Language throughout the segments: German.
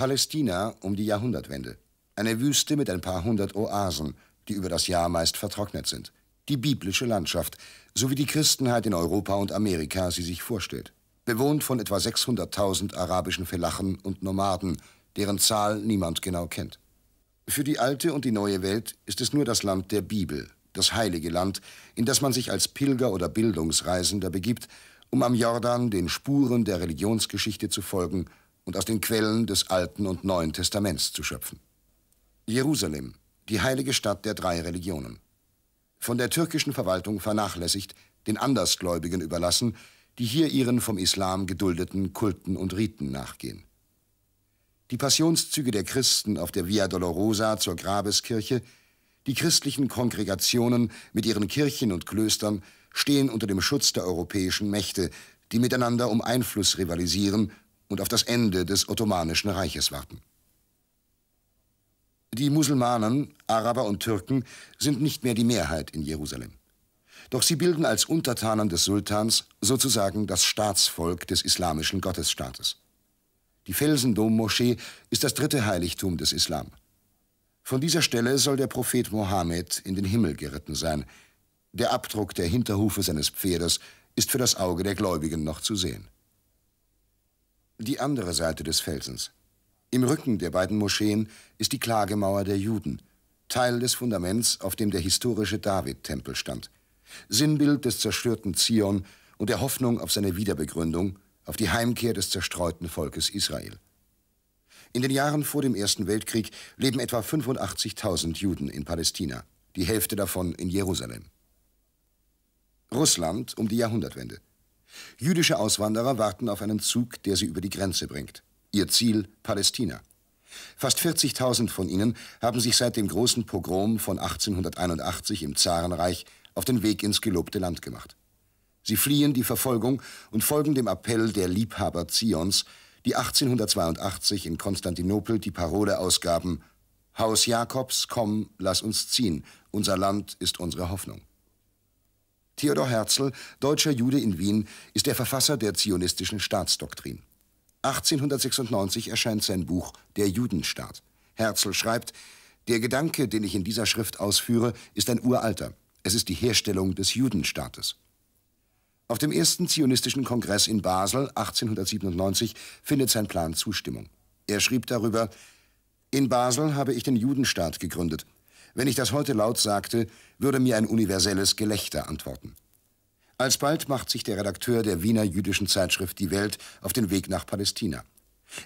Palästina um die Jahrhundertwende. Eine Wüste mit ein paar hundert Oasen, die über das Jahr meist vertrocknet sind. Die biblische Landschaft, so wie die Christenheit in Europa und Amerika sie sich vorstellt. Bewohnt von etwa 600.000 arabischen Felachen und Nomaden, deren Zahl niemand genau kennt. Für die alte und die neue Welt ist es nur das Land der Bibel, das heilige Land, in das man sich als Pilger oder Bildungsreisender begibt, um am Jordan den Spuren der Religionsgeschichte zu folgen und aus den Quellen des Alten und Neuen Testaments zu schöpfen. Jerusalem, die heilige Stadt der drei Religionen. Von der türkischen Verwaltung vernachlässigt, den Andersgläubigen überlassen, die hier ihren vom Islam geduldeten Kulten und Riten nachgehen. Die Passionszüge der Christen auf der Via Dolorosa zur Grabeskirche, die christlichen Kongregationen mit ihren Kirchen und Klöstern stehen unter dem Schutz der europäischen Mächte, die miteinander um Einfluss rivalisieren und auf das Ende des Ottomanischen Reiches warten. Die Musulmanen, Araber und Türken sind nicht mehr die Mehrheit in Jerusalem. Doch sie bilden als Untertanen des Sultans sozusagen das Staatsvolk des islamischen Gottesstaates. Die Felsendom-Moschee ist das dritte Heiligtum des Islam. Von dieser Stelle soll der Prophet Mohammed in den Himmel geritten sein. Der Abdruck der Hinterhufe seines Pferdes ist für das Auge der Gläubigen noch zu sehen die andere Seite des Felsens. Im Rücken der beiden Moscheen ist die Klagemauer der Juden, Teil des Fundaments, auf dem der historische David-Tempel stand. Sinnbild des zerstörten Zion und der Hoffnung auf seine Wiederbegründung, auf die Heimkehr des zerstreuten Volkes Israel. In den Jahren vor dem Ersten Weltkrieg leben etwa 85.000 Juden in Palästina, die Hälfte davon in Jerusalem. Russland um die Jahrhundertwende. Jüdische Auswanderer warten auf einen Zug, der sie über die Grenze bringt. Ihr Ziel Palästina. Fast 40.000 von ihnen haben sich seit dem großen Pogrom von 1881 im Zarenreich auf den Weg ins gelobte Land gemacht. Sie fliehen die Verfolgung und folgen dem Appell der Liebhaber Zions, die 1882 in Konstantinopel die Parole ausgaben Haus Jakobs, komm, lass uns ziehen, unser Land ist unsere Hoffnung. Theodor Herzl, deutscher Jude in Wien, ist der Verfasser der zionistischen Staatsdoktrin. 1896 erscheint sein Buch Der Judenstaat. Herzl schreibt, der Gedanke, den ich in dieser Schrift ausführe, ist ein uralter. Es ist die Herstellung des Judenstaates. Auf dem ersten zionistischen Kongress in Basel 1897 findet sein Plan Zustimmung. Er schrieb darüber, in Basel habe ich den Judenstaat gegründet. Wenn ich das heute laut sagte, würde mir ein universelles Gelächter antworten. Alsbald macht sich der Redakteur der Wiener jüdischen Zeitschrift Die Welt auf den Weg nach Palästina.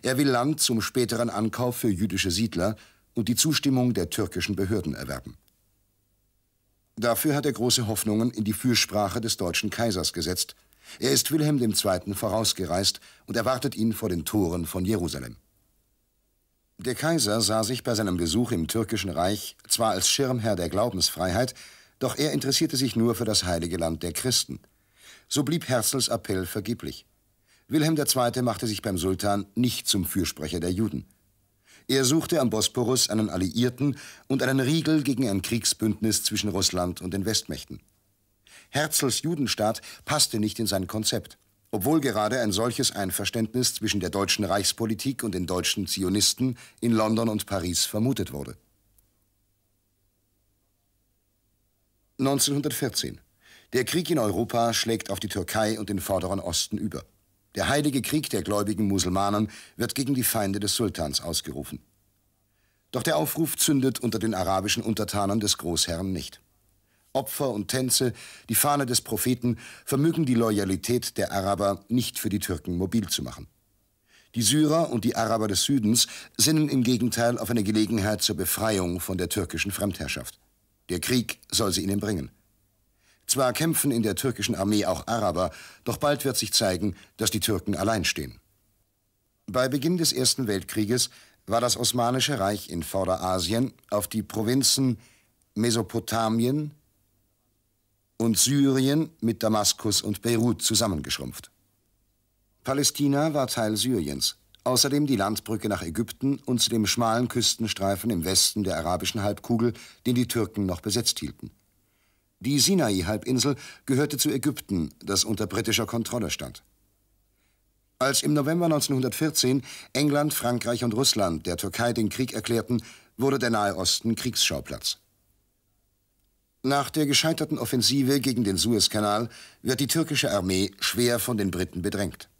Er will Land zum späteren Ankauf für jüdische Siedler und die Zustimmung der türkischen Behörden erwerben. Dafür hat er große Hoffnungen in die Fürsprache des deutschen Kaisers gesetzt. Er ist Wilhelm II. vorausgereist und erwartet ihn vor den Toren von Jerusalem. Der Kaiser sah sich bei seinem Besuch im türkischen Reich zwar als Schirmherr der Glaubensfreiheit, doch er interessierte sich nur für das heilige Land der Christen. So blieb Herzls Appell vergeblich. Wilhelm II. machte sich beim Sultan nicht zum Fürsprecher der Juden. Er suchte am Bosporus einen Alliierten und einen Riegel gegen ein Kriegsbündnis zwischen Russland und den Westmächten. Herzls Judenstaat passte nicht in sein Konzept obwohl gerade ein solches Einverständnis zwischen der deutschen Reichspolitik und den deutschen Zionisten in London und Paris vermutet wurde. 1914. Der Krieg in Europa schlägt auf die Türkei und den Vorderen Osten über. Der heilige Krieg der gläubigen Musulmanen wird gegen die Feinde des Sultans ausgerufen. Doch der Aufruf zündet unter den arabischen Untertanen des Großherrn nicht. Opfer und Tänze, die Fahne des Propheten vermögen die Loyalität der Araber nicht für die Türken mobil zu machen. Die Syrer und die Araber des Südens sinnen im Gegenteil auf eine Gelegenheit zur Befreiung von der türkischen Fremdherrschaft. Der Krieg soll sie ihnen bringen. Zwar kämpfen in der türkischen Armee auch Araber, doch bald wird sich zeigen, dass die Türken allein stehen. Bei Beginn des Ersten Weltkrieges war das Osmanische Reich in Vorderasien auf die Provinzen Mesopotamien, und Syrien mit Damaskus und Beirut zusammengeschrumpft. Palästina war Teil Syriens, außerdem die Landbrücke nach Ägypten und zu dem schmalen Küstenstreifen im Westen der arabischen Halbkugel, den die Türken noch besetzt hielten. Die Sinai-Halbinsel gehörte zu Ägypten, das unter britischer Kontrolle stand. Als im November 1914 England, Frankreich und Russland der Türkei den Krieg erklärten, wurde der Nahe Osten Kriegsschauplatz. Nach der gescheiterten Offensive gegen den Suezkanal wird die türkische Armee schwer von den Briten bedrängt.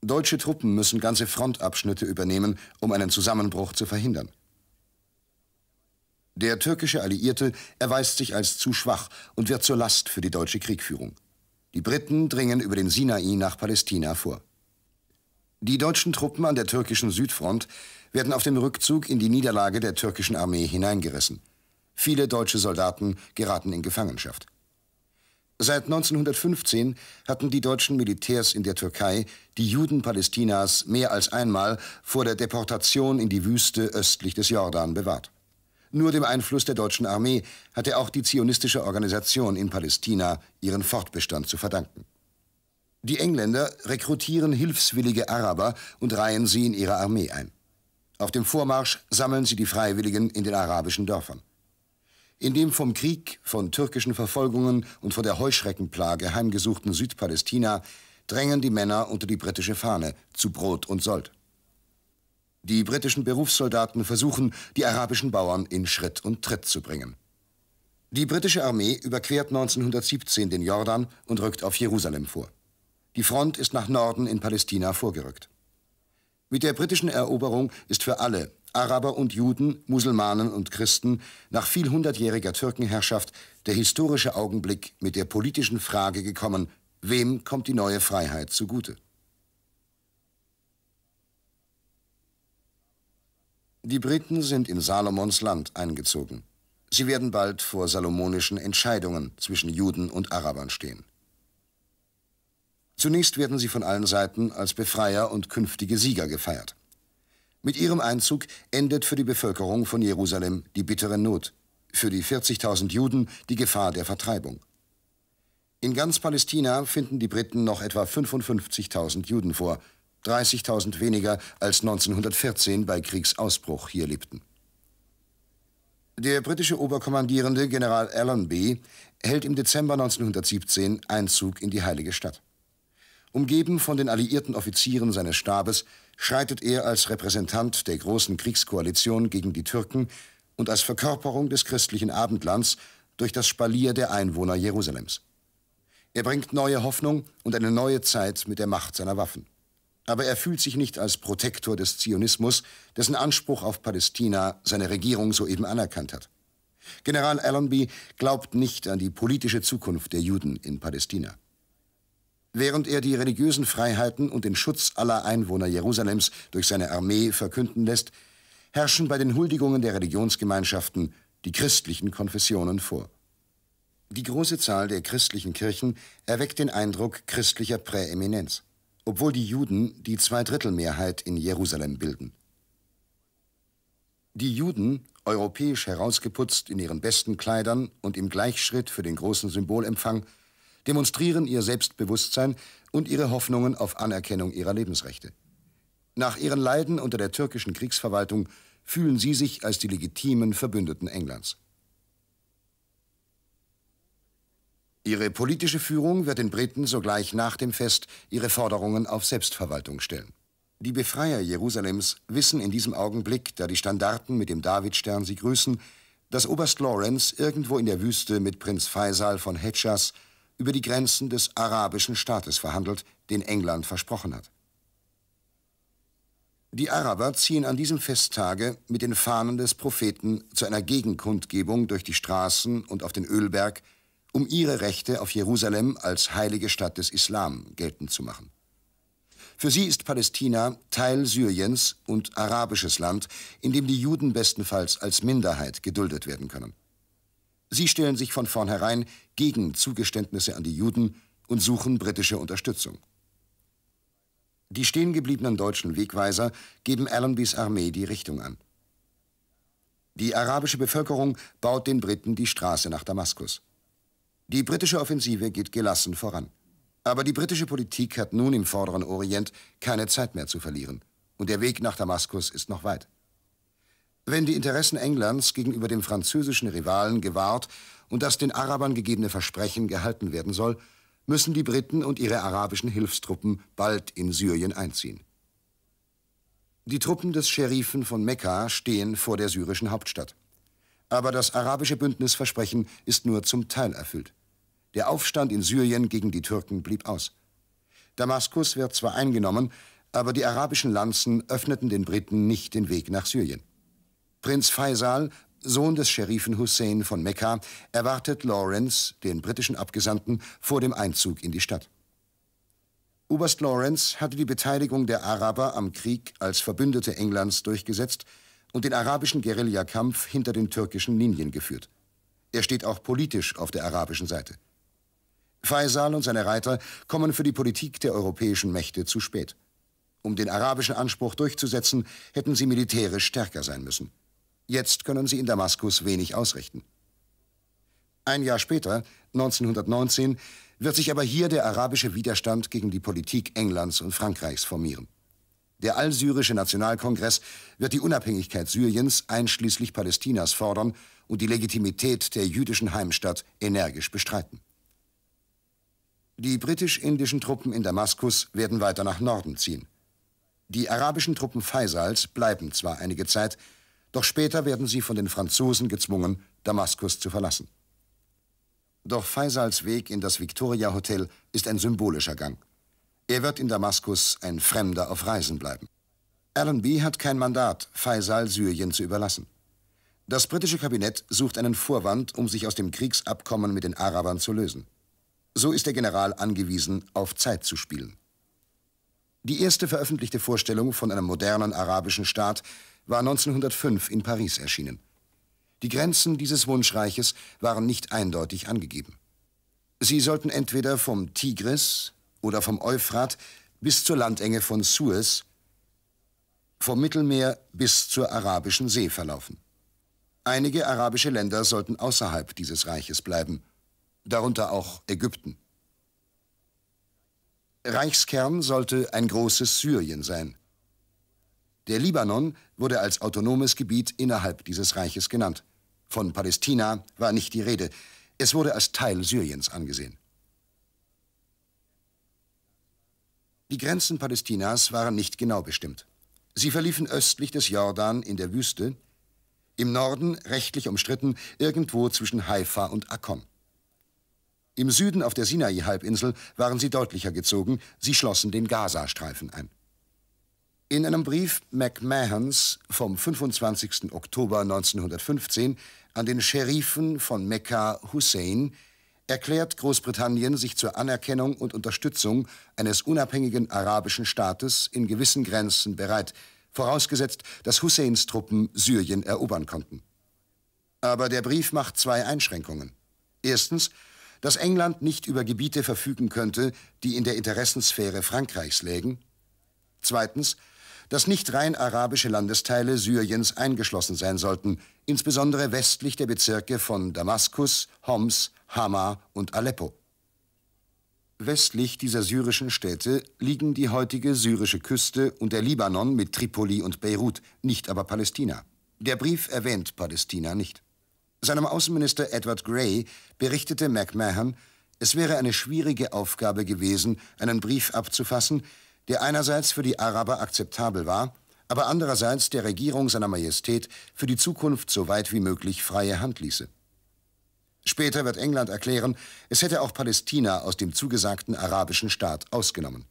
Deutsche Truppen müssen ganze Frontabschnitte übernehmen, um einen Zusammenbruch zu verhindern. Der türkische Alliierte erweist sich als zu schwach und wird zur Last für die deutsche Kriegführung. Die Briten dringen über den Sinai nach Palästina vor. Die deutschen Truppen an der türkischen Südfront werden auf dem Rückzug in die Niederlage der türkischen Armee hineingerissen. Viele deutsche Soldaten geraten in Gefangenschaft. Seit 1915 hatten die deutschen Militärs in der Türkei die Juden Palästinas mehr als einmal vor der Deportation in die Wüste östlich des Jordan bewahrt. Nur dem Einfluss der deutschen Armee hatte auch die zionistische Organisation in Palästina ihren Fortbestand zu verdanken. Die Engländer rekrutieren hilfswillige Araber und reihen sie in ihre Armee ein. Auf dem Vormarsch sammeln sie die Freiwilligen in den arabischen Dörfern in dem vom Krieg, von türkischen Verfolgungen und von der Heuschreckenplage heimgesuchten Südpalästina drängen die Männer unter die britische Fahne zu Brot und Sold. Die britischen Berufssoldaten versuchen, die arabischen Bauern in Schritt und Tritt zu bringen. Die britische Armee überquert 1917 den Jordan und rückt auf Jerusalem vor. Die Front ist nach Norden in Palästina vorgerückt. Mit der britischen Eroberung ist für alle, Araber und Juden, Musulmanen und Christen, nach vielhundertjähriger Türkenherrschaft der historische Augenblick mit der politischen Frage gekommen, wem kommt die neue Freiheit zugute? Die Briten sind in Salomons Land eingezogen. Sie werden bald vor salomonischen Entscheidungen zwischen Juden und Arabern stehen. Zunächst werden sie von allen Seiten als Befreier und künftige Sieger gefeiert. Mit ihrem Einzug endet für die Bevölkerung von Jerusalem die bittere Not, für die 40.000 Juden die Gefahr der Vertreibung. In ganz Palästina finden die Briten noch etwa 55.000 Juden vor, 30.000 weniger als 1914 bei Kriegsausbruch hier lebten. Der britische Oberkommandierende General Allenby hält im Dezember 1917 Einzug in die Heilige Stadt. Umgeben von den alliierten Offizieren seines Stabes schreitet er als Repräsentant der großen Kriegskoalition gegen die Türken und als Verkörperung des christlichen Abendlands durch das Spalier der Einwohner Jerusalems. Er bringt neue Hoffnung und eine neue Zeit mit der Macht seiner Waffen. Aber er fühlt sich nicht als Protektor des Zionismus, dessen Anspruch auf Palästina seine Regierung soeben anerkannt hat. General Allenby glaubt nicht an die politische Zukunft der Juden in Palästina während er die religiösen Freiheiten und den Schutz aller Einwohner Jerusalems durch seine Armee verkünden lässt, herrschen bei den Huldigungen der Religionsgemeinschaften die christlichen Konfessionen vor. Die große Zahl der christlichen Kirchen erweckt den Eindruck christlicher Präeminenz, obwohl die Juden die Zweidrittelmehrheit in Jerusalem bilden. Die Juden, europäisch herausgeputzt in ihren besten Kleidern und im Gleichschritt für den großen Symbolempfang, demonstrieren ihr Selbstbewusstsein und ihre Hoffnungen auf Anerkennung ihrer Lebensrechte. Nach ihren Leiden unter der türkischen Kriegsverwaltung fühlen sie sich als die legitimen Verbündeten Englands. Ihre politische Führung wird den Briten sogleich nach dem Fest ihre Forderungen auf Selbstverwaltung stellen. Die Befreier Jerusalems wissen in diesem Augenblick, da die Standarten mit dem Davidstern sie grüßen, dass Oberst Lawrence irgendwo in der Wüste mit Prinz Faisal von Hedschas über die Grenzen des arabischen Staates verhandelt, den England versprochen hat. Die Araber ziehen an diesem Festtage mit den Fahnen des Propheten zu einer Gegenkundgebung durch die Straßen und auf den Ölberg, um ihre Rechte auf Jerusalem als heilige Stadt des Islam geltend zu machen. Für sie ist Palästina Teil Syriens und arabisches Land, in dem die Juden bestenfalls als Minderheit geduldet werden können. Sie stellen sich von vornherein gegen Zugeständnisse an die Juden und suchen britische Unterstützung. Die stehengebliebenen deutschen Wegweiser geben Allenbys Armee die Richtung an. Die arabische Bevölkerung baut den Briten die Straße nach Damaskus. Die britische Offensive geht gelassen voran. Aber die britische Politik hat nun im vorderen Orient keine Zeit mehr zu verlieren. Und der Weg nach Damaskus ist noch weit wenn die Interessen Englands gegenüber dem französischen Rivalen gewahrt und das den Arabern gegebene Versprechen gehalten werden soll, müssen die Briten und ihre arabischen Hilfstruppen bald in Syrien einziehen. Die Truppen des Scherifen von Mekka stehen vor der syrischen Hauptstadt. Aber das arabische Bündnisversprechen ist nur zum Teil erfüllt. Der Aufstand in Syrien gegen die Türken blieb aus. Damaskus wird zwar eingenommen, aber die arabischen Lanzen öffneten den Briten nicht den Weg nach Syrien. Prinz Faisal, Sohn des Scherifen Hussein von Mekka, erwartet Lawrence, den britischen Abgesandten, vor dem Einzug in die Stadt. Oberst Lawrence hatte die Beteiligung der Araber am Krieg als Verbündete Englands durchgesetzt und den arabischen Guerillakampf hinter den türkischen Linien geführt. Er steht auch politisch auf der arabischen Seite. Faisal und seine Reiter kommen für die Politik der europäischen Mächte zu spät. Um den arabischen Anspruch durchzusetzen, hätten sie militärisch stärker sein müssen. Jetzt können sie in Damaskus wenig ausrichten. Ein Jahr später, 1919, wird sich aber hier der arabische Widerstand gegen die Politik Englands und Frankreichs formieren. Der allsyrische Nationalkongress wird die Unabhängigkeit Syriens einschließlich Palästinas fordern und die Legitimität der jüdischen Heimstadt energisch bestreiten. Die britisch-indischen Truppen in Damaskus werden weiter nach Norden ziehen. Die arabischen Truppen Faisals bleiben zwar einige Zeit, doch später werden sie von den Franzosen gezwungen, Damaskus zu verlassen. Doch Faisals Weg in das Victoria Hotel ist ein symbolischer Gang. Er wird in Damaskus ein Fremder auf Reisen bleiben. Allenby hat kein Mandat, Faisal Syrien zu überlassen. Das britische Kabinett sucht einen Vorwand, um sich aus dem Kriegsabkommen mit den Arabern zu lösen. So ist der General angewiesen, auf Zeit zu spielen. Die erste veröffentlichte Vorstellung von einem modernen arabischen Staat war 1905 in Paris erschienen. Die Grenzen dieses Wunschreiches waren nicht eindeutig angegeben. Sie sollten entweder vom Tigris oder vom Euphrat bis zur Landenge von Suez, vom Mittelmeer bis zur Arabischen See verlaufen. Einige arabische Länder sollten außerhalb dieses Reiches bleiben, darunter auch Ägypten. Reichskern sollte ein großes Syrien sein. Der Libanon wurde als autonomes Gebiet innerhalb dieses Reiches genannt. Von Palästina war nicht die Rede. Es wurde als Teil Syriens angesehen. Die Grenzen Palästinas waren nicht genau bestimmt. Sie verliefen östlich des Jordan in der Wüste, im Norden rechtlich umstritten irgendwo zwischen Haifa und Akkon. Im Süden auf der Sinai-Halbinsel waren sie deutlicher gezogen, sie schlossen den Gaza-Streifen ein. In einem Brief McMahons vom 25. Oktober 1915 an den Scherifen von Mekka Hussein erklärt Großbritannien sich zur Anerkennung und Unterstützung eines unabhängigen arabischen Staates in gewissen Grenzen bereit, vorausgesetzt, dass Husseins Truppen Syrien erobern konnten. Aber der Brief macht zwei Einschränkungen. Erstens, dass England nicht über Gebiete verfügen könnte, die in der Interessensphäre Frankreichs lägen. Zweitens, dass nicht rein arabische Landesteile Syriens eingeschlossen sein sollten, insbesondere westlich der Bezirke von Damaskus, Homs, Hama und Aleppo. Westlich dieser syrischen Städte liegen die heutige syrische Küste und der Libanon mit Tripoli und Beirut, nicht aber Palästina. Der Brief erwähnt Palästina nicht. Seinem Außenminister Edward Gray berichtete McMahon, es wäre eine schwierige Aufgabe gewesen, einen Brief abzufassen, der einerseits für die Araber akzeptabel war, aber andererseits der Regierung seiner Majestät für die Zukunft so weit wie möglich freie Hand ließe. Später wird England erklären, es hätte auch Palästina aus dem zugesagten arabischen Staat ausgenommen.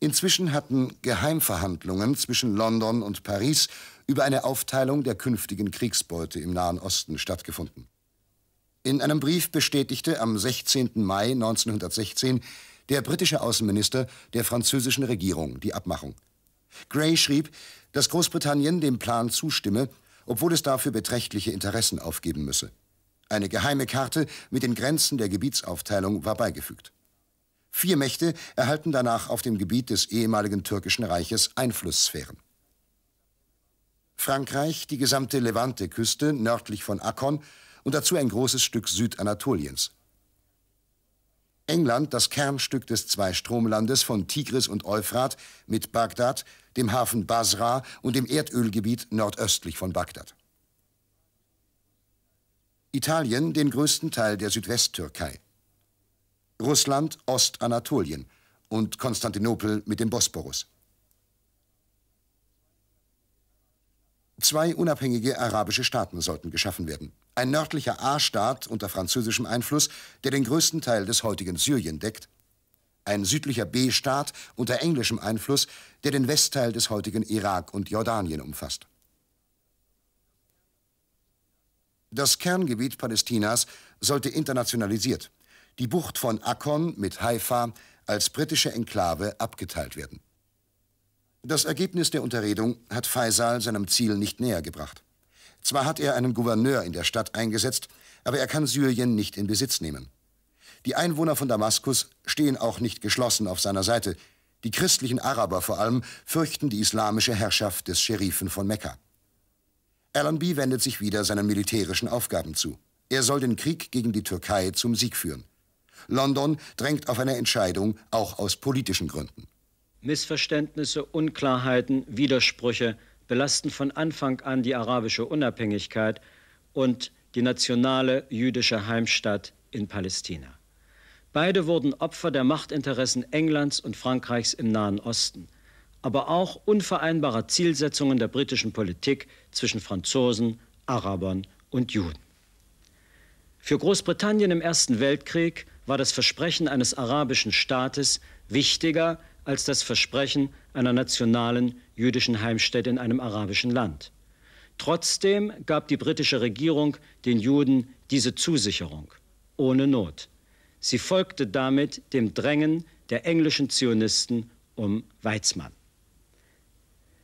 Inzwischen hatten Geheimverhandlungen zwischen London und Paris über eine Aufteilung der künftigen Kriegsbeute im Nahen Osten stattgefunden. In einem Brief bestätigte am 16. Mai 1916 der britische Außenminister der französischen Regierung die Abmachung. Gray schrieb, dass Großbritannien dem Plan zustimme, obwohl es dafür beträchtliche Interessen aufgeben müsse. Eine geheime Karte mit den Grenzen der Gebietsaufteilung war beigefügt. Vier Mächte erhalten danach auf dem Gebiet des ehemaligen türkischen Reiches Einflusssphären. Frankreich die gesamte Levante-Küste nördlich von Akkon und dazu ein großes Stück Südanatoliens. England, das Kernstück des Zweistromlandes von Tigris und Euphrat mit Bagdad, dem Hafen Basra und dem Erdölgebiet nordöstlich von Bagdad. Italien den größten Teil der Südwesttürkei. Russland Ostanatolien und Konstantinopel mit dem Bosporus. Zwei unabhängige arabische Staaten sollten geschaffen werden ein nördlicher A-Staat unter französischem Einfluss, der den größten Teil des heutigen Syrien deckt, ein südlicher B-Staat unter englischem Einfluss, der den Westteil des heutigen Irak und Jordanien umfasst. Das Kerngebiet Palästinas sollte internationalisiert, die Bucht von Akkon mit Haifa als britische Enklave abgeteilt werden. Das Ergebnis der Unterredung hat Faisal seinem Ziel nicht näher gebracht. Zwar hat er einen Gouverneur in der Stadt eingesetzt, aber er kann Syrien nicht in Besitz nehmen. Die Einwohner von Damaskus stehen auch nicht geschlossen auf seiner Seite. Die christlichen Araber vor allem fürchten die islamische Herrschaft des Scherifen von Mekka. Allenby wendet sich wieder seinen militärischen Aufgaben zu. Er soll den Krieg gegen die Türkei zum Sieg führen. London drängt auf eine Entscheidung, auch aus politischen Gründen. Missverständnisse, Unklarheiten, Widersprüche, belasten von Anfang an die arabische Unabhängigkeit und die nationale jüdische Heimstatt in Palästina. Beide wurden Opfer der Machtinteressen Englands und Frankreichs im Nahen Osten, aber auch unvereinbarer Zielsetzungen der britischen Politik zwischen Franzosen, Arabern und Juden. Für Großbritannien im Ersten Weltkrieg war das Versprechen eines arabischen Staates wichtiger als das Versprechen einer nationalen jüdischen Heimstätte in einem arabischen Land. Trotzdem gab die britische Regierung den Juden diese Zusicherung ohne Not. Sie folgte damit dem Drängen der englischen Zionisten um Weizmann.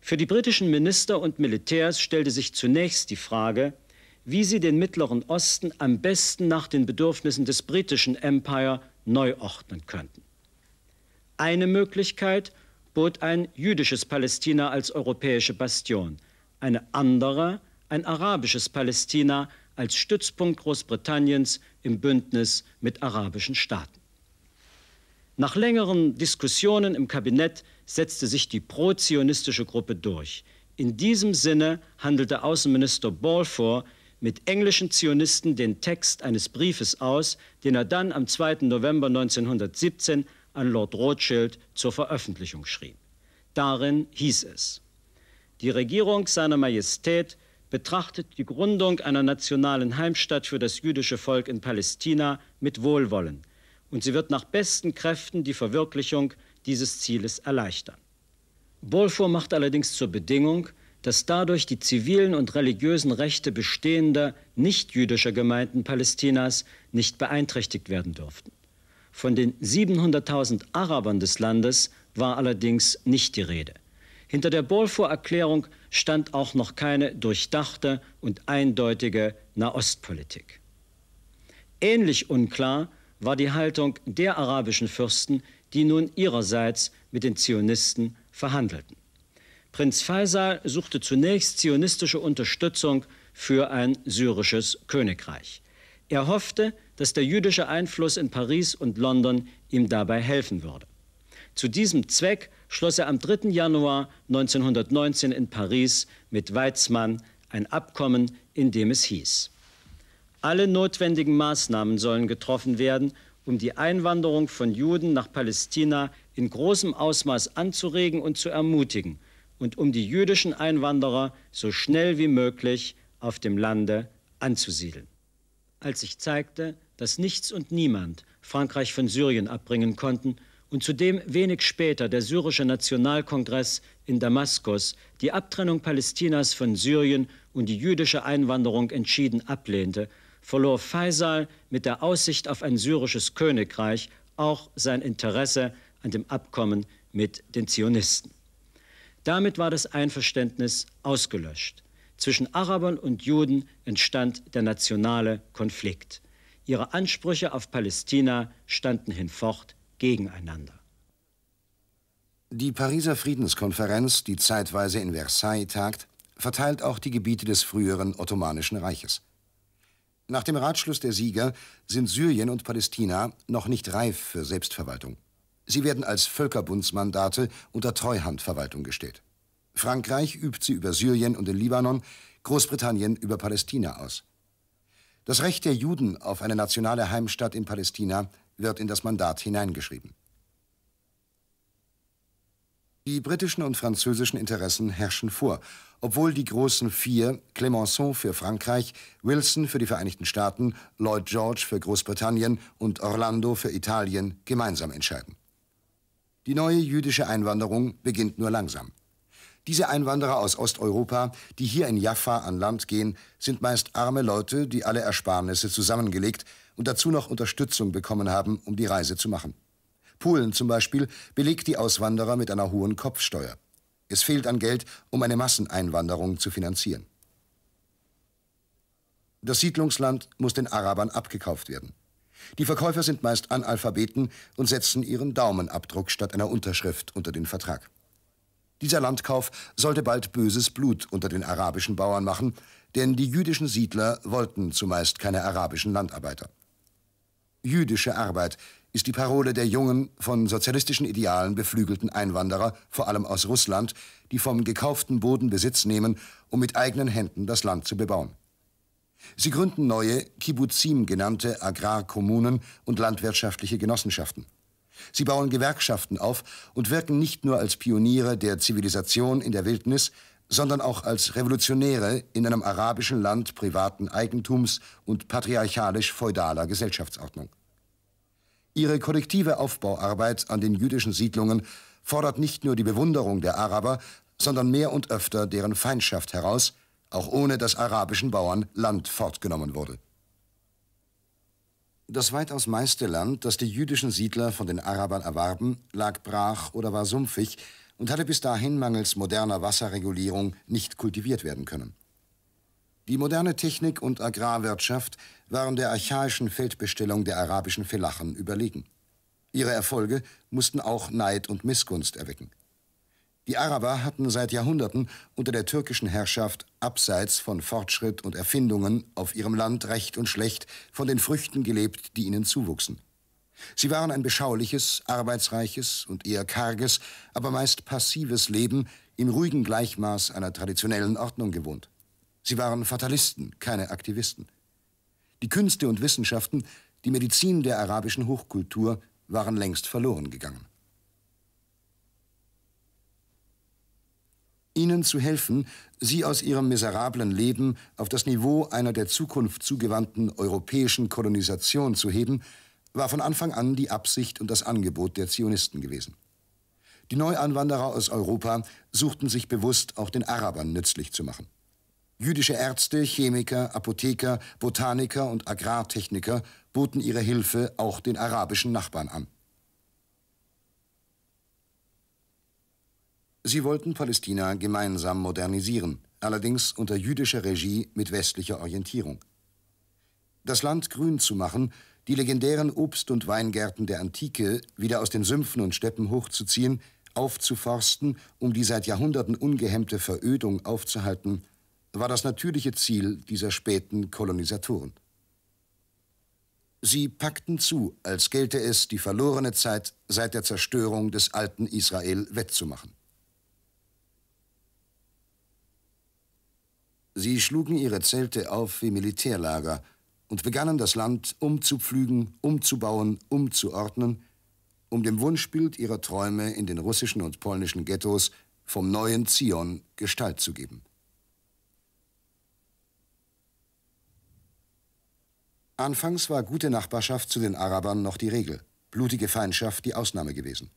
Für die britischen Minister und Militärs stellte sich zunächst die Frage, wie sie den Mittleren Osten am besten nach den Bedürfnissen des britischen Empire neu ordnen könnten. Eine Möglichkeit bot ein jüdisches Palästina als europäische Bastion, eine andere ein arabisches Palästina als Stützpunkt Großbritanniens im Bündnis mit arabischen Staaten. Nach längeren Diskussionen im Kabinett setzte sich die pro-zionistische Gruppe durch. In diesem Sinne handelte Außenminister Balfour mit englischen Zionisten den Text eines Briefes aus, den er dann am 2. November 1917 an Lord Rothschild zur Veröffentlichung schrieb. Darin hieß es, die Regierung seiner Majestät betrachtet die Gründung einer nationalen Heimstatt für das jüdische Volk in Palästina mit Wohlwollen und sie wird nach besten Kräften die Verwirklichung dieses Zieles erleichtern. Balfour macht allerdings zur Bedingung, dass dadurch die zivilen und religiösen Rechte bestehender nichtjüdischer Gemeinden Palästinas nicht beeinträchtigt werden dürften. Von den 700.000 Arabern des Landes war allerdings nicht die Rede. Hinter der Balfour-Erklärung stand auch noch keine durchdachte und eindeutige Nahostpolitik. Ähnlich unklar war die Haltung der arabischen Fürsten, die nun ihrerseits mit den Zionisten verhandelten. Prinz Faisal suchte zunächst zionistische Unterstützung für ein syrisches Königreich. Er hoffte, dass der jüdische Einfluss in Paris und London ihm dabei helfen würde. Zu diesem Zweck schloss er am 3. Januar 1919 in Paris mit Weizmann ein Abkommen, in dem es hieß, alle notwendigen Maßnahmen sollen getroffen werden, um die Einwanderung von Juden nach Palästina in großem Ausmaß anzuregen und zu ermutigen und um die jüdischen Einwanderer so schnell wie möglich auf dem Lande anzusiedeln. Als ich zeigte, dass nichts und niemand Frankreich von Syrien abbringen konnten und zudem wenig später der syrische Nationalkongress in Damaskus die Abtrennung Palästinas von Syrien und die jüdische Einwanderung entschieden ablehnte, verlor Faisal mit der Aussicht auf ein syrisches Königreich auch sein Interesse an dem Abkommen mit den Zionisten. Damit war das Einverständnis ausgelöscht. Zwischen Arabern und Juden entstand der nationale Konflikt. Ihre Ansprüche auf Palästina standen hinfort gegeneinander. Die Pariser Friedenskonferenz, die zeitweise in Versailles tagt, verteilt auch die Gebiete des früheren Ottomanischen Reiches. Nach dem Ratschluss der Sieger sind Syrien und Palästina noch nicht reif für Selbstverwaltung. Sie werden als Völkerbundsmandate unter Treuhandverwaltung gestellt. Frankreich übt sie über Syrien und den Libanon, Großbritannien über Palästina aus. Das Recht der Juden auf eine nationale Heimstatt in Palästina wird in das Mandat hineingeschrieben. Die britischen und französischen Interessen herrschen vor, obwohl die großen vier, Clemenceau für Frankreich, Wilson für die Vereinigten Staaten, Lloyd George für Großbritannien und Orlando für Italien, gemeinsam entscheiden. Die neue jüdische Einwanderung beginnt nur langsam. Diese Einwanderer aus Osteuropa, die hier in Jaffa an Land gehen, sind meist arme Leute, die alle Ersparnisse zusammengelegt und dazu noch Unterstützung bekommen haben, um die Reise zu machen. Polen zum Beispiel belegt die Auswanderer mit einer hohen Kopfsteuer. Es fehlt an Geld, um eine Masseneinwanderung zu finanzieren. Das Siedlungsland muss den Arabern abgekauft werden. Die Verkäufer sind meist Analphabeten und setzen ihren Daumenabdruck statt einer Unterschrift unter den Vertrag. Dieser Landkauf sollte bald böses Blut unter den arabischen Bauern machen, denn die jüdischen Siedler wollten zumeist keine arabischen Landarbeiter. Jüdische Arbeit ist die Parole der jungen, von sozialistischen Idealen beflügelten Einwanderer, vor allem aus Russland, die vom gekauften Boden Besitz nehmen, um mit eigenen Händen das Land zu bebauen. Sie gründen neue, Kibbuzim genannte Agrarkommunen und landwirtschaftliche Genossenschaften. Sie bauen Gewerkschaften auf und wirken nicht nur als Pioniere der Zivilisation in der Wildnis, sondern auch als Revolutionäre in einem arabischen Land privaten Eigentums und patriarchalisch-feudaler Gesellschaftsordnung. Ihre kollektive Aufbauarbeit an den jüdischen Siedlungen fordert nicht nur die Bewunderung der Araber, sondern mehr und öfter deren Feindschaft heraus, auch ohne dass arabischen Bauern Land fortgenommen wurde. Das weitaus meiste Land, das die jüdischen Siedler von den Arabern erwarben, lag brach oder war sumpfig und hatte bis dahin mangels moderner Wasserregulierung nicht kultiviert werden können. Die moderne Technik und Agrarwirtschaft waren der archaischen Feldbestellung der arabischen Felachen überlegen. Ihre Erfolge mussten auch Neid und Missgunst erwecken. Die Araber hatten seit Jahrhunderten unter der türkischen Herrschaft abseits von Fortschritt und Erfindungen auf ihrem Land recht und schlecht von den Früchten gelebt, die ihnen zuwuchsen. Sie waren ein beschauliches, arbeitsreiches und eher karges, aber meist passives Leben im ruhigen Gleichmaß einer traditionellen Ordnung gewohnt. Sie waren Fatalisten, keine Aktivisten. Die Künste und Wissenschaften, die Medizin der arabischen Hochkultur waren längst verloren gegangen. ihnen zu helfen, sie aus ihrem miserablen Leben auf das Niveau einer der Zukunft zugewandten europäischen Kolonisation zu heben, war von Anfang an die Absicht und das Angebot der Zionisten gewesen. Die Neuanwanderer aus Europa suchten sich bewusst, auch den Arabern nützlich zu machen. Jüdische Ärzte, Chemiker, Apotheker, Botaniker und Agrartechniker boten ihre Hilfe auch den arabischen Nachbarn an. Sie wollten Palästina gemeinsam modernisieren, allerdings unter jüdischer Regie mit westlicher Orientierung. Das Land grün zu machen, die legendären Obst- und Weingärten der Antike wieder aus den Sümpfen und Steppen hochzuziehen, aufzuforsten, um die seit Jahrhunderten ungehemmte Verödung aufzuhalten, war das natürliche Ziel dieser späten Kolonisatoren. Sie packten zu, als gelte es, die verlorene Zeit seit der Zerstörung des alten Israel wettzumachen. Sie schlugen ihre Zelte auf wie Militärlager und begannen das Land umzupflügen, umzubauen, umzuordnen, um dem Wunschbild ihrer Träume in den russischen und polnischen Ghettos vom neuen Zion Gestalt zu geben. Anfangs war gute Nachbarschaft zu den Arabern noch die Regel, blutige Feindschaft die Ausnahme gewesen.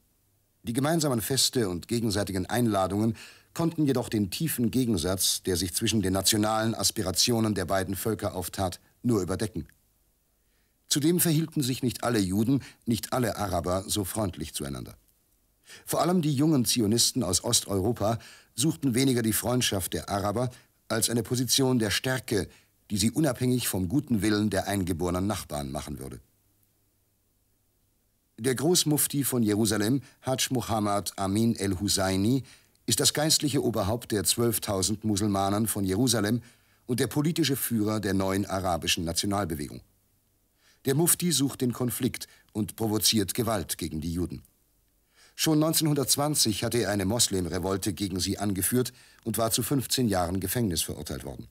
Die gemeinsamen Feste und gegenseitigen Einladungen konnten jedoch den tiefen Gegensatz, der sich zwischen den nationalen Aspirationen der beiden Völker auftat, nur überdecken. Zudem verhielten sich nicht alle Juden, nicht alle Araber so freundlich zueinander. Vor allem die jungen Zionisten aus Osteuropa suchten weniger die Freundschaft der Araber als eine Position der Stärke, die sie unabhängig vom guten Willen der eingeborenen Nachbarn machen würde. Der Großmufti von Jerusalem, Hajj Muhammad Amin el-Husseini, ist das geistliche Oberhaupt der 12.000 Musulmanen von Jerusalem und der politische Führer der neuen arabischen Nationalbewegung. Der Mufti sucht den Konflikt und provoziert Gewalt gegen die Juden. Schon 1920 hatte er eine Moslemrevolte gegen sie angeführt und war zu 15 Jahren Gefängnis verurteilt worden.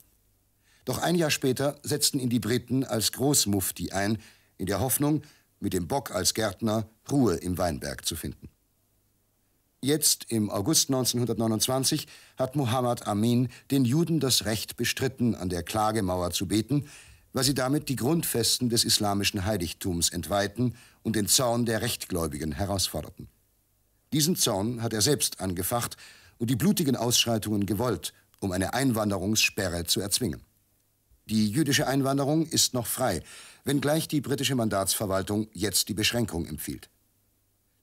Doch ein Jahr später setzten ihn die Briten als Großmufti ein, in der Hoffnung, mit dem Bock als Gärtner Ruhe im Weinberg zu finden. Jetzt, im August 1929, hat Muhammad Amin den Juden das Recht bestritten, an der Klagemauer zu beten, weil sie damit die Grundfesten des islamischen Heiligtums entweihten und den Zorn der Rechtgläubigen herausforderten. Diesen Zorn hat er selbst angefacht und die blutigen Ausschreitungen gewollt, um eine Einwanderungssperre zu erzwingen. Die jüdische Einwanderung ist noch frei, wenngleich die britische Mandatsverwaltung jetzt die Beschränkung empfiehlt.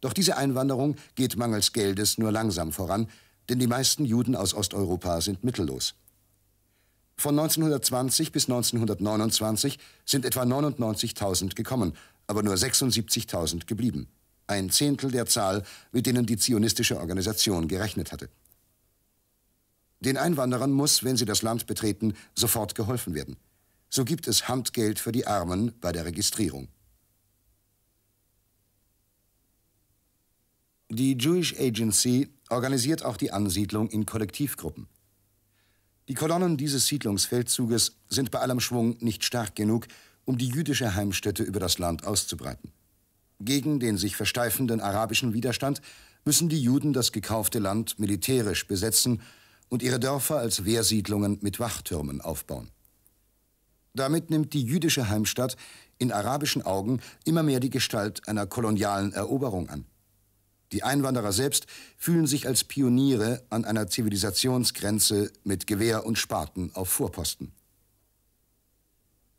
Doch diese Einwanderung geht mangels Geldes nur langsam voran, denn die meisten Juden aus Osteuropa sind mittellos. Von 1920 bis 1929 sind etwa 99.000 gekommen, aber nur 76.000 geblieben. Ein Zehntel der Zahl, mit denen die zionistische Organisation gerechnet hatte. Den Einwanderern muss, wenn sie das Land betreten, sofort geholfen werden. So gibt es Handgeld für die Armen bei der Registrierung. Die Jewish Agency organisiert auch die Ansiedlung in Kollektivgruppen. Die Kolonnen dieses Siedlungsfeldzuges sind bei allem Schwung nicht stark genug, um die jüdische Heimstätte über das Land auszubreiten. Gegen den sich versteifenden arabischen Widerstand müssen die Juden das gekaufte Land militärisch besetzen und ihre Dörfer als Wehrsiedlungen mit Wachtürmen aufbauen. Damit nimmt die jüdische Heimstatt in arabischen Augen immer mehr die Gestalt einer kolonialen Eroberung an. Die Einwanderer selbst fühlen sich als Pioniere an einer Zivilisationsgrenze mit Gewehr und Spaten auf Vorposten.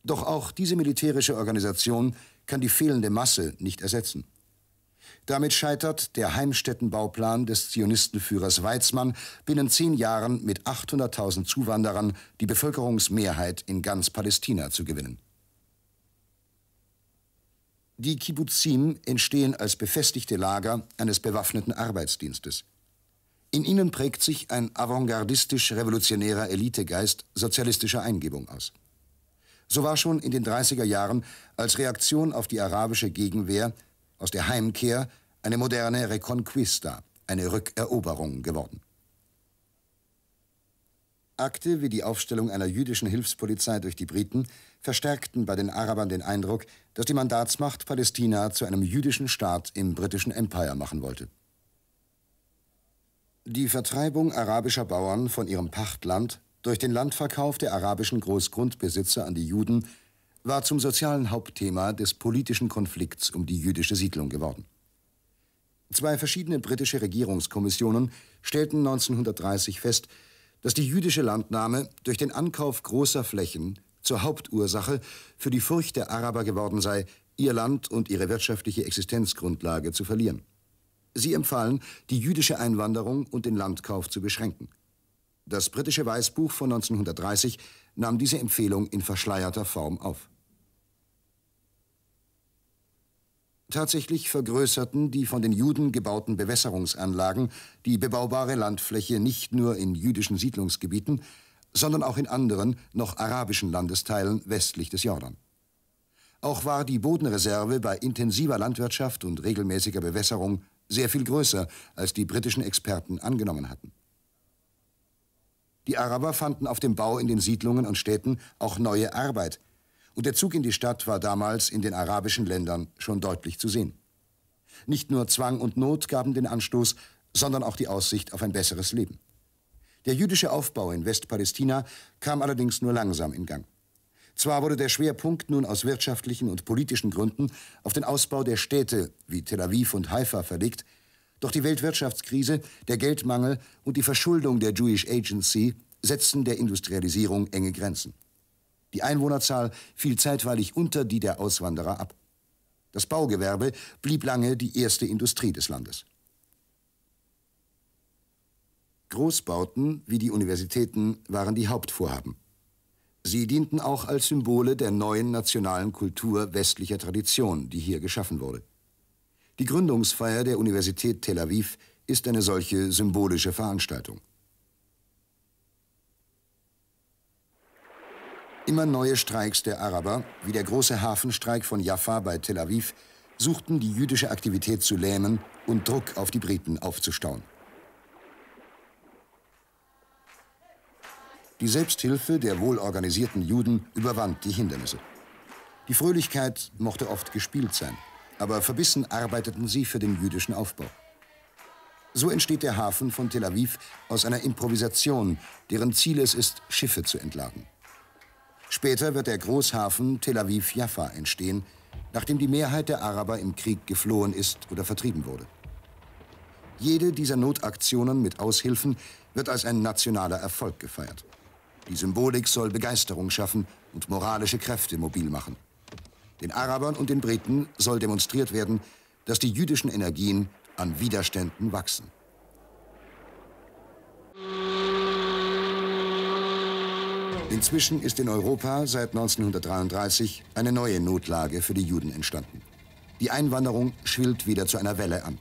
Doch auch diese militärische Organisation kann die fehlende Masse nicht ersetzen. Damit scheitert der Heimstättenbauplan des Zionistenführers Weizmann binnen zehn Jahren mit 800.000 Zuwanderern die Bevölkerungsmehrheit in ganz Palästina zu gewinnen. Die Kibbuzim entstehen als befestigte Lager eines bewaffneten Arbeitsdienstes. In ihnen prägt sich ein avantgardistisch-revolutionärer Elitegeist sozialistischer Eingebung aus. So war schon in den 30er Jahren als Reaktion auf die arabische Gegenwehr aus der Heimkehr eine moderne Reconquista, eine Rückeroberung geworden. Akte wie die Aufstellung einer jüdischen Hilfspolizei durch die Briten verstärkten bei den Arabern den Eindruck, dass die Mandatsmacht Palästina zu einem jüdischen Staat im britischen Empire machen wollte. Die Vertreibung arabischer Bauern von ihrem Pachtland durch den Landverkauf der arabischen Großgrundbesitzer an die Juden war zum sozialen Hauptthema des politischen Konflikts um die jüdische Siedlung geworden. Zwei verschiedene britische Regierungskommissionen stellten 1930 fest, dass die jüdische Landnahme durch den Ankauf großer Flächen zur Hauptursache für die Furcht der Araber geworden sei, ihr Land und ihre wirtschaftliche Existenzgrundlage zu verlieren. Sie empfahlen, die jüdische Einwanderung und den Landkauf zu beschränken. Das britische Weißbuch von 1930 nahm diese Empfehlung in verschleierter Form auf. Tatsächlich vergrößerten die von den Juden gebauten Bewässerungsanlagen die bebaubare Landfläche nicht nur in jüdischen Siedlungsgebieten, sondern auch in anderen, noch arabischen Landesteilen westlich des Jordan. Auch war die Bodenreserve bei intensiver Landwirtschaft und regelmäßiger Bewässerung sehr viel größer, als die britischen Experten angenommen hatten. Die Araber fanden auf dem Bau in den Siedlungen und Städten auch neue Arbeit, und der Zug in die Stadt war damals in den arabischen Ländern schon deutlich zu sehen. Nicht nur Zwang und Not gaben den Anstoß, sondern auch die Aussicht auf ein besseres Leben. Der jüdische Aufbau in Westpalästina kam allerdings nur langsam in Gang. Zwar wurde der Schwerpunkt nun aus wirtschaftlichen und politischen Gründen auf den Ausbau der Städte wie Tel Aviv und Haifa verlegt, doch die Weltwirtschaftskrise, der Geldmangel und die Verschuldung der Jewish Agency setzten der Industrialisierung enge Grenzen. Die Einwohnerzahl fiel zeitweilig unter die der Auswanderer ab. Das Baugewerbe blieb lange die erste Industrie des Landes. Großbauten wie die Universitäten waren die Hauptvorhaben. Sie dienten auch als Symbole der neuen nationalen Kultur westlicher Tradition, die hier geschaffen wurde. Die Gründungsfeier der Universität Tel Aviv ist eine solche symbolische Veranstaltung. Immer neue Streiks der Araber, wie der große Hafenstreik von Jaffa bei Tel Aviv, suchten die jüdische Aktivität zu lähmen und Druck auf die Briten aufzustauen. Die Selbsthilfe der wohlorganisierten Juden überwand die Hindernisse. Die Fröhlichkeit mochte oft gespielt sein, aber verbissen arbeiteten sie für den jüdischen Aufbau. So entsteht der Hafen von Tel Aviv aus einer Improvisation, deren Ziel es ist, Schiffe zu entladen. Später wird der Großhafen Tel Aviv-Jaffa entstehen, nachdem die Mehrheit der Araber im Krieg geflohen ist oder vertrieben wurde. Jede dieser Notaktionen mit Aushilfen wird als ein nationaler Erfolg gefeiert. Die Symbolik soll Begeisterung schaffen und moralische Kräfte mobil machen. Den Arabern und den Briten soll demonstriert werden, dass die jüdischen Energien an Widerständen wachsen. Inzwischen ist in Europa seit 1933 eine neue Notlage für die Juden entstanden. Die Einwanderung schwillt wieder zu einer Welle an.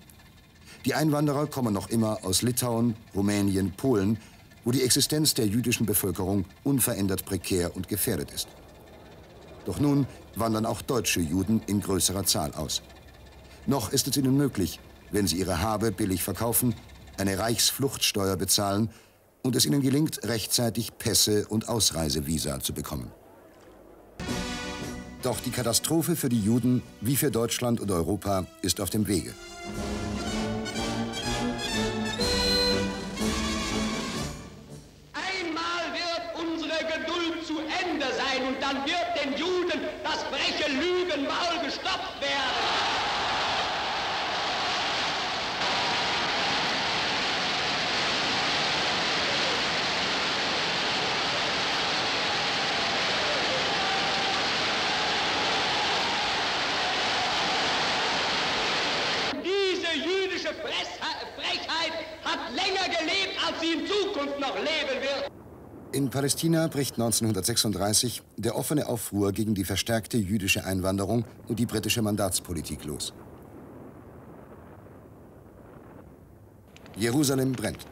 Die Einwanderer kommen noch immer aus Litauen, Rumänien, Polen wo die Existenz der jüdischen Bevölkerung unverändert prekär und gefährdet ist. Doch nun wandern auch deutsche Juden in größerer Zahl aus. Noch ist es ihnen möglich, wenn sie ihre Habe billig verkaufen, eine Reichsfluchtsteuer bezahlen und es ihnen gelingt, rechtzeitig Pässe und Ausreisevisa zu bekommen. Doch die Katastrophe für die Juden wie für Deutschland und Europa ist auf dem Wege. sein und dann wird den Juden das freche Lügenmaul gestopft werden. In Palästina bricht 1936 der offene Aufruhr gegen die verstärkte jüdische Einwanderung und die britische Mandatspolitik los. Jerusalem brennt.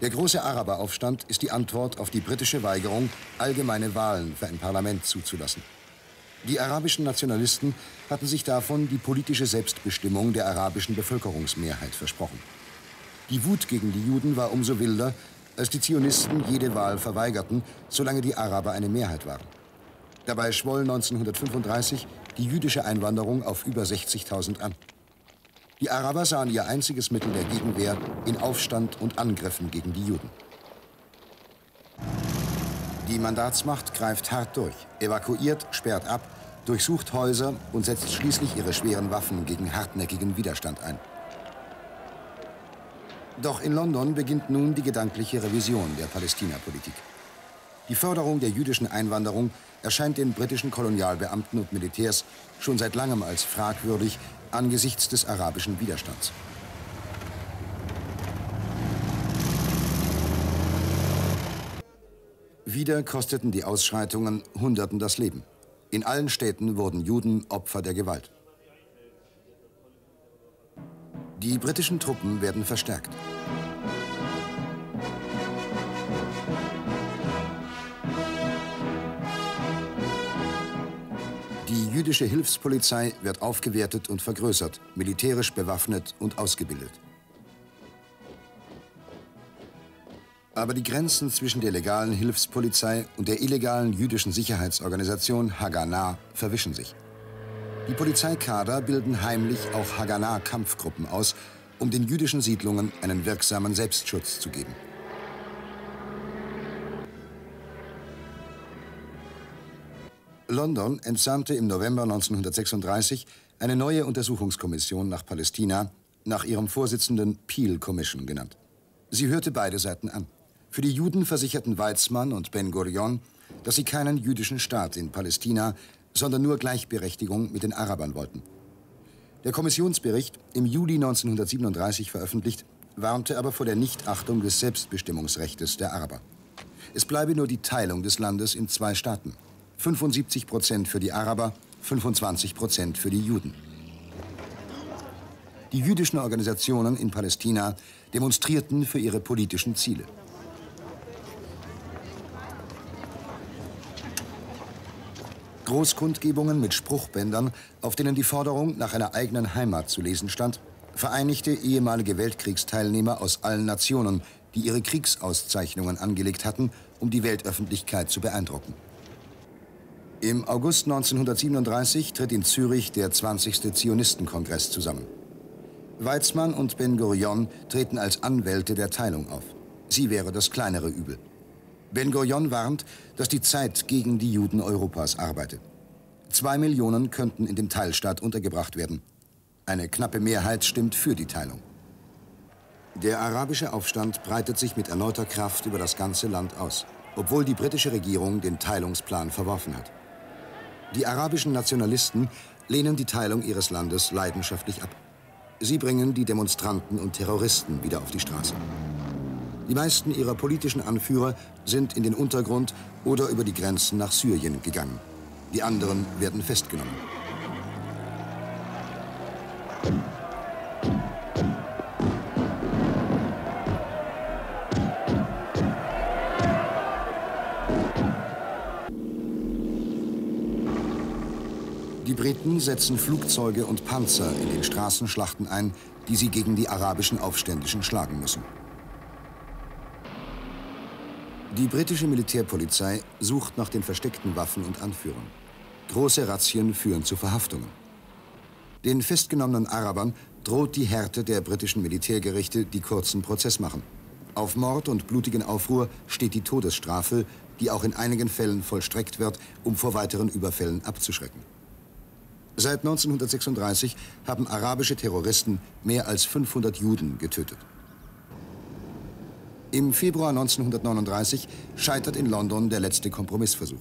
Der große Araberaufstand ist die Antwort auf die britische Weigerung, allgemeine Wahlen für ein Parlament zuzulassen. Die arabischen Nationalisten hatten sich davon die politische Selbstbestimmung der arabischen Bevölkerungsmehrheit versprochen. Die Wut gegen die Juden war umso wilder, als die Zionisten jede Wahl verweigerten, solange die Araber eine Mehrheit waren. Dabei schwoll 1935 die jüdische Einwanderung auf über 60.000 an. Die Araber sahen ihr einziges Mittel der Gegenwehr in Aufstand und Angriffen gegen die Juden. Die Mandatsmacht greift hart durch, evakuiert, sperrt ab, durchsucht Häuser und setzt schließlich ihre schweren Waffen gegen hartnäckigen Widerstand ein. Doch in London beginnt nun die gedankliche Revision der Palästinapolitik. Die Förderung der jüdischen Einwanderung erscheint den britischen Kolonialbeamten und Militärs schon seit langem als fragwürdig angesichts des arabischen Widerstands. Wieder kosteten die Ausschreitungen Hunderten das Leben. In allen Städten wurden Juden Opfer der Gewalt. Die britischen Truppen werden verstärkt. Die jüdische Hilfspolizei wird aufgewertet und vergrößert, militärisch bewaffnet und ausgebildet. Aber die Grenzen zwischen der legalen Hilfspolizei und der illegalen jüdischen Sicherheitsorganisation Haganah verwischen sich. Die Polizeikader bilden heimlich auch Haganah-Kampfgruppen aus, um den jüdischen Siedlungen einen wirksamen Selbstschutz zu geben. London entsandte im November 1936 eine neue Untersuchungskommission nach Palästina, nach ihrem Vorsitzenden Peel Commission genannt. Sie hörte beide Seiten an. Für die Juden versicherten Weizmann und Ben Gurion, dass sie keinen jüdischen Staat in Palästina sondern nur Gleichberechtigung mit den Arabern wollten. Der Kommissionsbericht, im Juli 1937 veröffentlicht, warnte aber vor der Nichtachtung des Selbstbestimmungsrechts der Araber. Es bleibe nur die Teilung des Landes in zwei Staaten. 75 Prozent für die Araber, 25 Prozent für die Juden. Die jüdischen Organisationen in Palästina demonstrierten für ihre politischen Ziele. Großkundgebungen mit Spruchbändern, auf denen die Forderung nach einer eigenen Heimat zu lesen stand, vereinigte ehemalige Weltkriegsteilnehmer aus allen Nationen, die ihre Kriegsauszeichnungen angelegt hatten, um die Weltöffentlichkeit zu beeindrucken. Im August 1937 tritt in Zürich der 20. Zionistenkongress zusammen. Weizmann und Ben Gurion treten als Anwälte der Teilung auf. Sie wäre das kleinere Übel. Ben Gurion warnt, dass die Zeit gegen die Juden Europas arbeite. Zwei Millionen könnten in dem Teilstaat untergebracht werden. Eine knappe Mehrheit stimmt für die Teilung. Der arabische Aufstand breitet sich mit erneuter Kraft über das ganze Land aus, obwohl die britische Regierung den Teilungsplan verworfen hat. Die arabischen Nationalisten lehnen die Teilung ihres Landes leidenschaftlich ab. Sie bringen die Demonstranten und Terroristen wieder auf die Straße. Die meisten ihrer politischen Anführer sind in den Untergrund oder über die Grenzen nach Syrien gegangen. Die anderen werden festgenommen. Die Briten setzen Flugzeuge und Panzer in den Straßenschlachten ein, die sie gegen die arabischen Aufständischen schlagen müssen. Die britische Militärpolizei sucht nach den versteckten Waffen und Anführern. Große Razzien führen zu Verhaftungen. Den festgenommenen Arabern droht die Härte der britischen Militärgerichte, die kurzen Prozess machen. Auf Mord und blutigen Aufruhr steht die Todesstrafe, die auch in einigen Fällen vollstreckt wird, um vor weiteren Überfällen abzuschrecken. Seit 1936 haben arabische Terroristen mehr als 500 Juden getötet. Im Februar 1939 scheitert in London der letzte Kompromissversuch.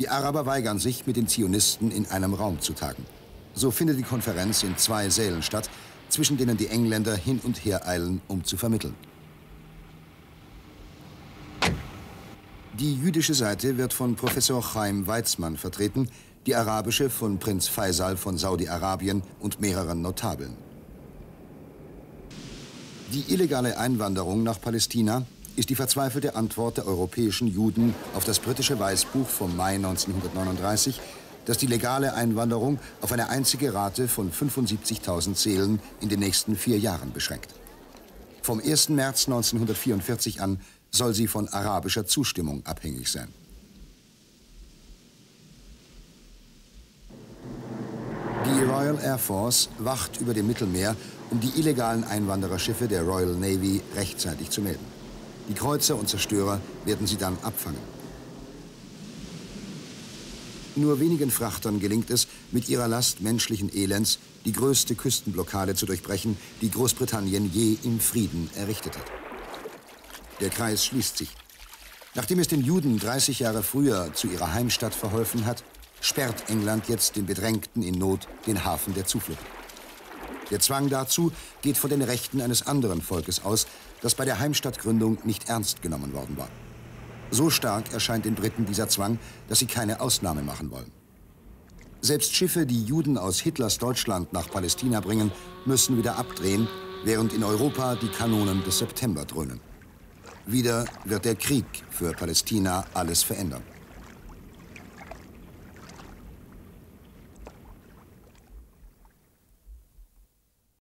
Die Araber weigern sich, mit den Zionisten in einem Raum zu tagen. So findet die Konferenz in zwei Sälen statt, zwischen denen die Engländer hin und her eilen, um zu vermitteln. Die jüdische Seite wird von Professor Chaim Weizmann vertreten, die arabische von Prinz Faisal von Saudi-Arabien und mehreren Notabeln. Die illegale Einwanderung nach Palästina ist die verzweifelte Antwort der europäischen Juden auf das britische Weißbuch vom Mai 1939, das die legale Einwanderung auf eine einzige Rate von 75.000 Seelen in den nächsten vier Jahren beschränkt. Vom 1. März 1944 an soll sie von arabischer Zustimmung abhängig sein. Die Royal Air Force wacht über dem Mittelmeer um die illegalen Einwandererschiffe der Royal Navy rechtzeitig zu melden. Die Kreuzer und Zerstörer werden sie dann abfangen. Nur wenigen Frachtern gelingt es, mit ihrer Last menschlichen Elends die größte Küstenblockade zu durchbrechen, die Großbritannien je im Frieden errichtet hat. Der Kreis schließt sich. Nachdem es den Juden 30 Jahre früher zu ihrer Heimstatt verholfen hat, sperrt England jetzt den Bedrängten in Not den Hafen der Zuflucht. Der Zwang dazu geht von den Rechten eines anderen Volkes aus, das bei der Heimstadtgründung nicht ernst genommen worden war. So stark erscheint den Briten dieser Zwang, dass sie keine Ausnahme machen wollen. Selbst Schiffe, die Juden aus Hitlers Deutschland nach Palästina bringen, müssen wieder abdrehen, während in Europa die Kanonen des September dröhnen. Wieder wird der Krieg für Palästina alles verändern.